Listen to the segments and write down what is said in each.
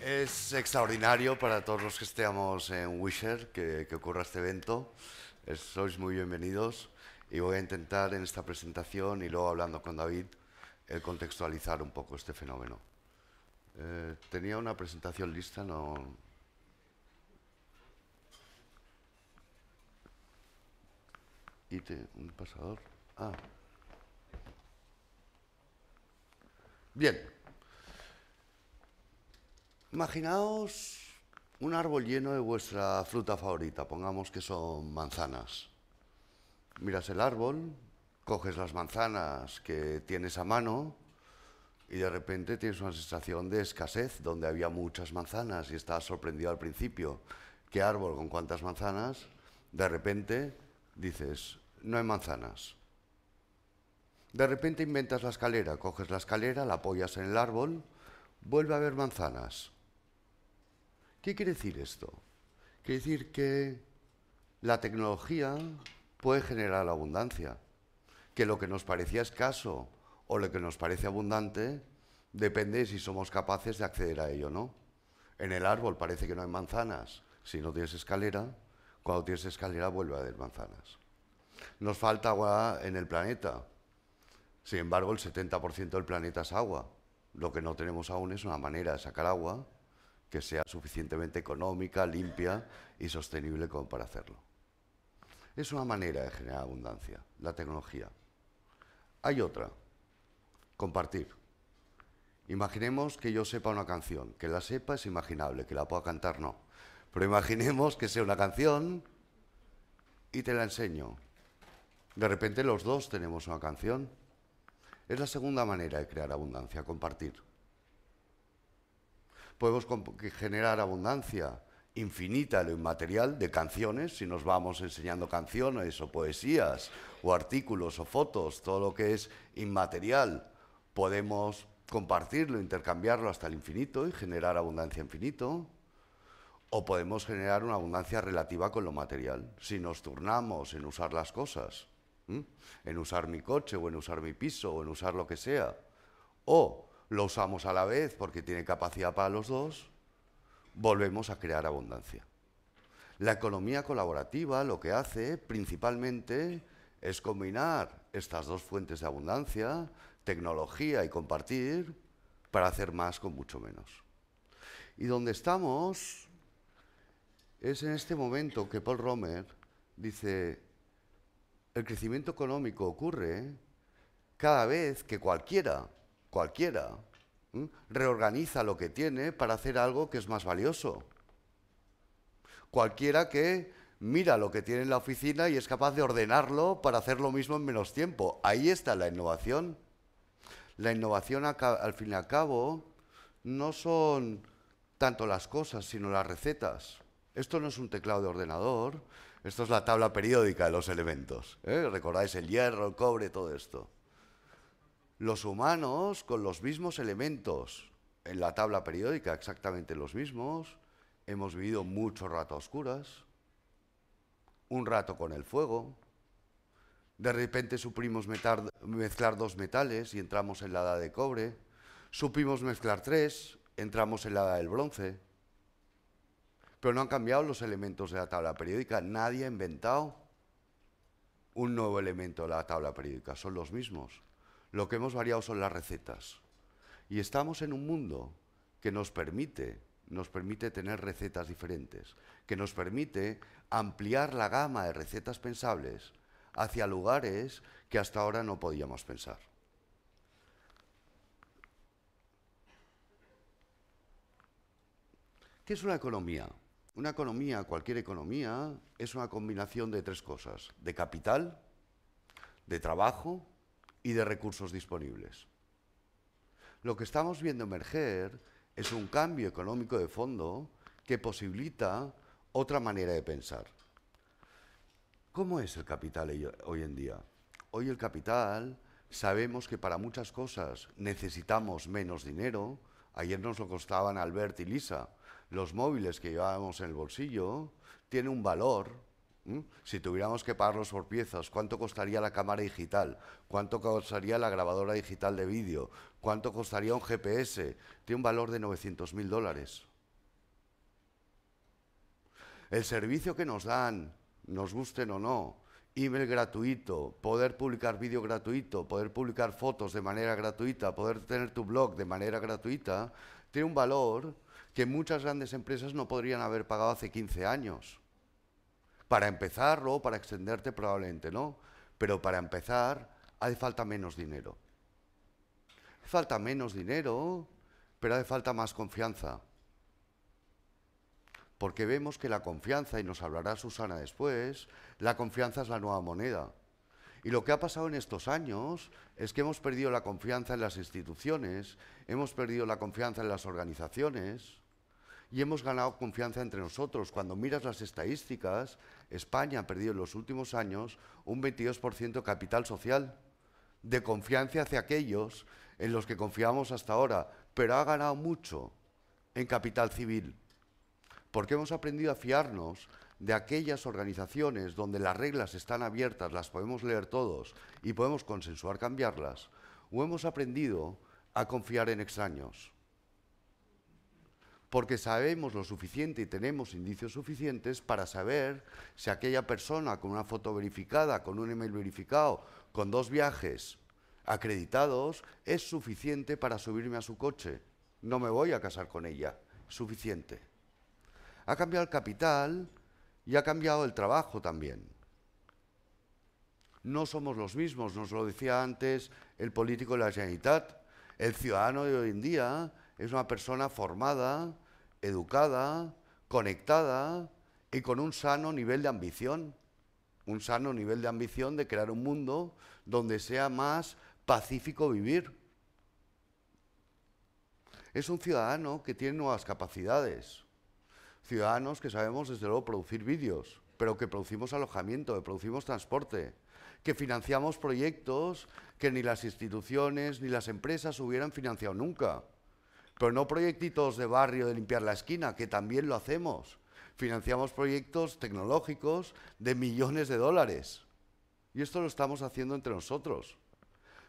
Es extraordinario para todos los que estemos en Wisher que, ocurra este evento. sois muy bienvenidos y voy a intentar en esta presentación y luego hablando con David el eh, contextualizar un poco este fenómeno. Eh, tenía una presentación lista, no. Y un pasador. Ah. Bien. Imaginaos un árbol lleno de vuestra fruta favorita, pongamos que son manzanas. Miras el árbol, coges las manzanas que tienes a mano y de repente tienes una sensación de escasez donde había muchas manzanas y estás sorprendido al principio. ¿Qué árbol con cuántas manzanas? De repente dices, no hay manzanas. De repente inventas la escalera, coges la escalera, la apoyas en el árbol, vuelve a haber manzanas. ¿Qué quiere decir esto? Quiere decir que la tecnología puede generar abundancia, que lo que nos parecía escaso o lo que nos parece abundante depende de si somos capaces de acceder a ello o no. En el árbol parece que no hay manzanas. Si no tienes escalera, cuando tienes escalera vuelve a haber manzanas. Nos falta agua en el planeta. Sin embargo, el 70% del planeta es agua. Lo que no tenemos aún es una manera de sacar agua que sea suficientemente económica, limpia y sostenible como para hacerlo. Es una manera de generar abundancia, la tecnología. Hay otra, compartir. Imaginemos que yo sepa una canción, que la sepa es imaginable, que la pueda cantar no. Pero imaginemos que sea una canción y te la enseño. De repente los dos tenemos una canción. Es la segunda manera de crear abundancia, compartir podemos generar abundancia infinita lo inmaterial de canciones, si nos vamos enseñando canciones o poesías o artículos o fotos, todo lo que es inmaterial, podemos compartirlo, intercambiarlo hasta el infinito y generar abundancia infinito, o podemos generar una abundancia relativa con lo material, si nos turnamos en usar las cosas, en usar mi coche o en usar mi piso o en usar lo que sea, o lo usamos a la vez porque tiene capacidad para los dos, volvemos a crear abundancia. La economía colaborativa lo que hace principalmente es combinar estas dos fuentes de abundancia, tecnología y compartir, para hacer más con mucho menos. Y donde estamos es en este momento que Paul Romer dice, el crecimiento económico ocurre cada vez que cualquiera cualquiera, reorganiza lo que tiene para hacer algo que es más valioso. Cualquiera que mira lo que tiene en la oficina y es capaz de ordenarlo para hacer lo mismo en menos tiempo. Ahí está la innovación. La innovación, al fin y al cabo, no son tanto las cosas, sino las recetas. Esto no es un teclado de ordenador, esto es la tabla periódica de los elementos. ¿eh? Recordáis el hierro, el cobre, todo esto los humanos con los mismos elementos en la tabla periódica, exactamente los mismos, hemos vivido muchos rato a oscuras, un rato con el fuego, de repente supimos mezclar dos metales y entramos en la edad de cobre, supimos mezclar tres, entramos en la edad del bronce, pero no han cambiado los elementos de la tabla periódica, nadie ha inventado un nuevo elemento de la tabla periódica, son los mismos. Lo que hemos variado son las recetas. Y estamos en un mundo que nos permite, nos permite tener recetas diferentes, que nos permite ampliar la gama de recetas pensables hacia lugares que hasta ahora no podíamos pensar. ¿Qué es una economía? Una economía, cualquier economía, es una combinación de tres cosas, de capital, de trabajo y de recursos disponibles. Lo que estamos viendo emerger es un cambio económico de fondo que posibilita otra manera de pensar. ¿Cómo es el capital hoy en día? Hoy el capital sabemos que para muchas cosas necesitamos menos dinero. Ayer nos lo costaban Albert y Lisa. Los móviles que llevábamos en el bolsillo tienen un valor si tuviéramos que pagarlos por piezas, ¿cuánto costaría la cámara digital? ¿Cuánto costaría la grabadora digital de vídeo? ¿Cuánto costaría un GPS? Tiene un valor de 900.000 mil dólares. El servicio que nos dan, nos gusten o no, email gratuito, poder publicar vídeo gratuito, poder publicar fotos de manera gratuita, poder tener tu blog de manera gratuita, tiene un valor que muchas grandes empresas no podrían haber pagado hace 15 años. Para empezar, o para extenderte probablemente no, pero para empezar hace falta menos dinero. Falta menos dinero, pero hace falta más confianza. Porque vemos que la confianza, y nos hablará Susana después, la confianza es la nueva moneda. Y lo que ha pasado en estos años es que hemos perdido la confianza en las instituciones, hemos perdido la confianza en las organizaciones, y hemos ganado confianza entre nosotros. Cuando miras las estadísticas, España ha perdido en los últimos años un 22% capital social de confianza hacia aquellos en los que confiamos hasta ahora, pero ha ganado mucho en capital civil, porque hemos aprendido a fiarnos de aquellas organizaciones donde las reglas están abiertas, las podemos leer todos y podemos consensuar cambiarlas, o hemos aprendido a confiar en extraños porque sabemos lo suficiente y tenemos indicios suficientes para saber si aquella persona con una foto verificada, con un email verificado, con dos viajes acreditados, es suficiente para subirme a su coche. No me voy a casar con ella. Suficiente. Ha cambiado el capital y ha cambiado el trabajo también. No somos los mismos, nos lo decía antes el político de la Generalitat. El ciudadano de hoy en día es una persona formada, educada, conectada y con un sano nivel de ambición. Un sano nivel de ambición de crear un mundo donde sea más pacífico vivir. Es un ciudadano que tiene nuevas capacidades. Ciudadanos que sabemos, desde luego, producir vídeos, pero que producimos alojamiento, que producimos transporte, que financiamos proyectos que ni las instituciones ni las empresas hubieran financiado nunca. Pero no proyectitos de barrio de limpiar la esquina, que también lo hacemos. Financiamos proyectos tecnológicos de millones de dólares. Y esto lo estamos haciendo entre nosotros.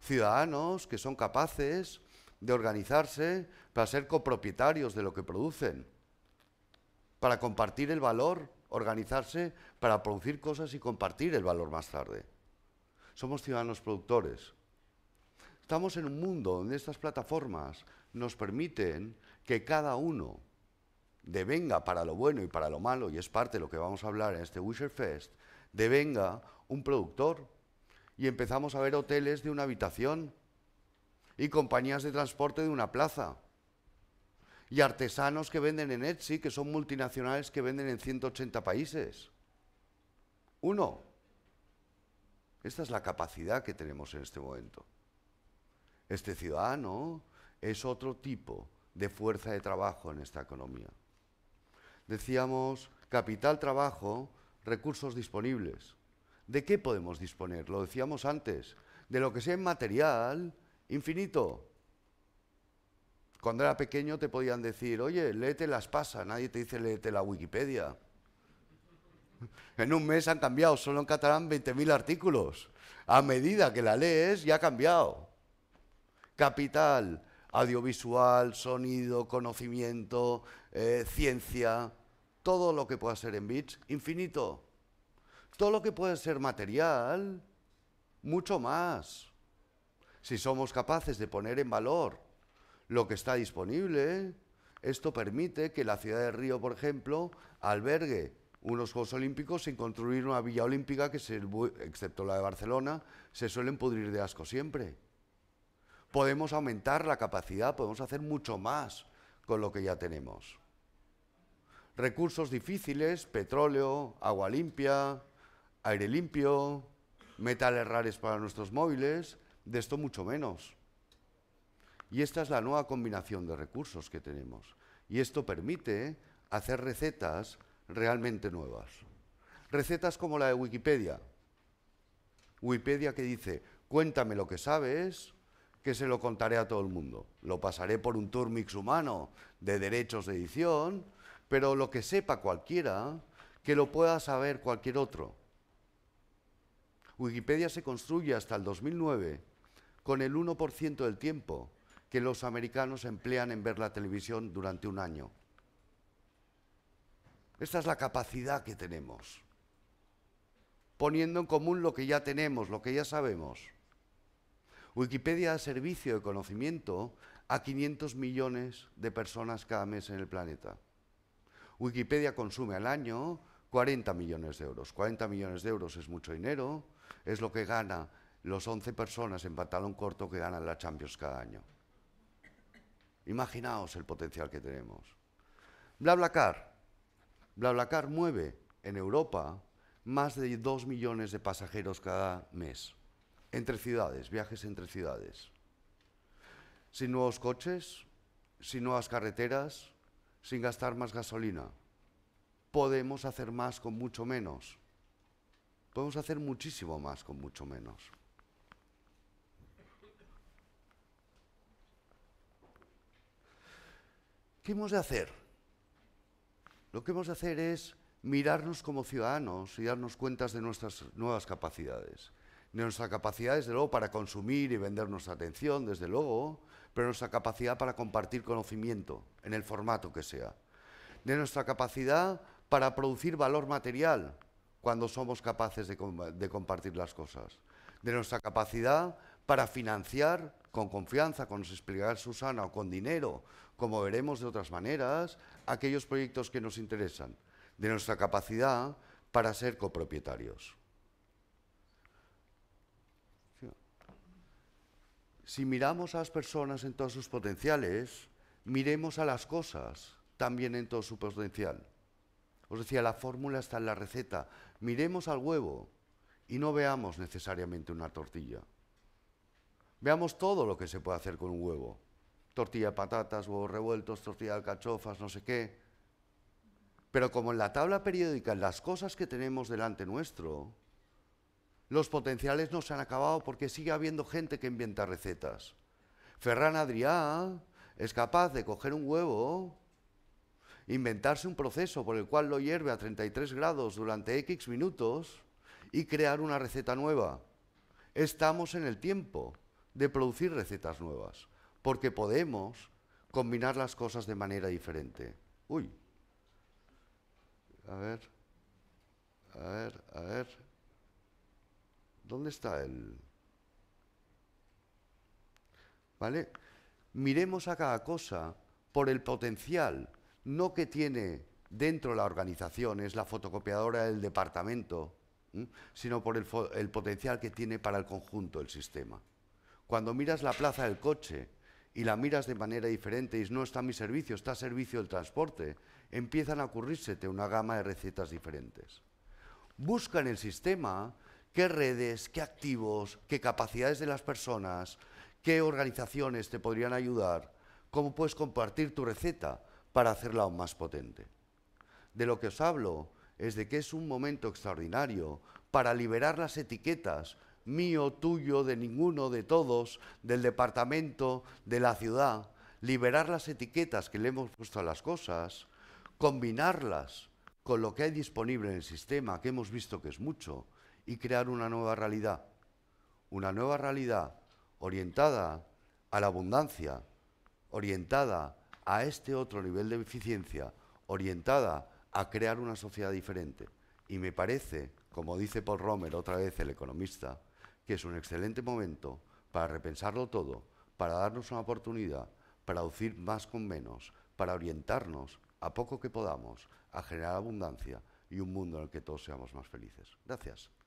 Ciudadanos que son capaces de organizarse para ser copropietarios de lo que producen, para compartir el valor, organizarse para producir cosas y compartir el valor más tarde. Somos ciudadanos productores. Estamos en un mundo donde estas plataformas nos permiten que cada uno devenga para lo bueno y para lo malo, y es parte de lo que vamos a hablar en este Wisher Fest, devenga un productor. Y empezamos a ver hoteles de una habitación y compañías de transporte de una plaza y artesanos que venden en Etsy, que son multinacionales que venden en 180 países. Uno. Esta es la capacidad que tenemos en este momento. Este ciudadano es otro tipo de fuerza de trabajo en esta economía. Decíamos, capital, trabajo, recursos disponibles. ¿De qué podemos disponer? Lo decíamos antes, de lo que sea material, infinito. Cuando era pequeño te podían decir, oye, léete las pasas, nadie te dice léete la Wikipedia. En un mes han cambiado, solo en catalán 20.000 artículos. A medida que la lees ya ha cambiado. Capital, audiovisual, sonido, conocimiento, eh, ciencia, todo lo que pueda ser en bits, infinito. Todo lo que pueda ser material, mucho más. Si somos capaces de poner en valor lo que está disponible, esto permite que la ciudad de Río, por ejemplo, albergue unos Juegos Olímpicos sin construir una villa olímpica que, excepto la de Barcelona, se suelen pudrir de asco siempre podemos aumentar la capacidad, podemos hacer mucho más con lo que ya tenemos. Recursos difíciles, petróleo, agua limpia, aire limpio, metales raros para nuestros móviles, de esto mucho menos. Y esta es la nueva combinación de recursos que tenemos. Y esto permite hacer recetas realmente nuevas. Recetas como la de Wikipedia. Wikipedia que dice, cuéntame lo que sabes, que se lo contaré a todo el mundo. Lo pasaré por un tour mix humano de derechos de edición, pero lo que sepa cualquiera, que lo pueda saber cualquier otro. Wikipedia se construye hasta el 2009 con el 1% del tiempo que los americanos emplean en ver la televisión durante un año. Esta es la capacidad que tenemos, poniendo en común lo que ya tenemos, lo que ya sabemos. Wikipedia da servicio de conocimiento a 500 millones de personas cada mes en el planeta. Wikipedia consume al año 40 millones de euros. 40 millones de euros es mucho dinero, es lo que gana los 11 personas en pantalón corto que ganan la Champions cada año. Imaginaos el potencial que tenemos. BlaBlaCar. BlaBlaCar mueve en Europa más de 2 millones de pasajeros cada mes. Entre ciudades, viajes entre ciudades. Sin nuevos coches, sin nuevas carreteras, sin gastar más gasolina. Podemos hacer más con mucho menos. Podemos hacer muchísimo más con mucho menos. ¿Qué hemos de hacer? Lo que hemos de hacer es mirarnos como ciudadanos y darnos cuenta de nuestras nuevas capacidades de nuestra capacidad, desde luego, para consumir y vender nuestra atención, desde luego, pero nuestra capacidad para compartir conocimiento, en el formato que sea, de nuestra capacidad para producir valor material cuando somos capaces de, compartir las cosas, de nuestra capacidad para financiar con confianza, con nos explicará Susana, o con dinero, como veremos de otras maneras, aquellos proyectos que nos interesan, de nuestra capacidad para ser copropietarios. Si miramos a las personas en todos sus potenciales, miremos a las cosas también en todo su potencial. Os decía, la fórmula está en la receta. Miremos al huevo y no veamos necesariamente una tortilla. Veamos todo lo que se puede hacer con un huevo. Tortilla de patatas, huevos revueltos, tortilla de alcachofas, no sé qué. Pero como en la tabla periódica, las cosas que tenemos delante nuestro, los potenciales no se han acabado porque sigue habiendo gente que inventa recetas. Ferran Adrià es capaz de coger un huevo, inventarse un proceso por el cual lo hierve a 33 grados durante X minutos y crear una receta nueva. Estamos en el tiempo de producir recetas nuevas, porque podemos combinar las cosas de manera diferente. Uy. A ver. A ver, a ver. ¿Dónde está el...? ¿Vale? Miremos a cada cosa por el potencial, no que tiene dentro la organización, es la fotocopiadora del departamento, sino por el, potencial que tiene para el conjunto el sistema. Cuando miras la plaza del coche y la miras de manera diferente y no está mi servicio, está servicio del transporte, empiezan a ocurrírsete una gama de recetas diferentes. Busca en el sistema qué redes, qué activos, qué capacidades de las personas, qué organizaciones te podrían ayudar, cómo puedes compartir tu receta para hacerla aún más potente. De lo que os hablo es de que es un momento extraordinario para liberar las etiquetas mío, tuyo, de ninguno, de todos, del departamento, de la ciudad, liberar las etiquetas que le hemos puesto a las cosas, combinarlas con lo que hay disponible en el sistema, que hemos visto que es mucho, y crear una nueva realidad. Una nueva realidad orientada a la abundancia, orientada a este otro nivel de eficiencia, orientada a crear una sociedad diferente. Y me parece, como dice Paul Romer otra vez el economista, que es un excelente momento para repensarlo todo, para darnos una oportunidad, para producir más con menos, para orientarnos a poco que podamos a generar abundancia y un mundo en el que todos seamos más felices. Gracias.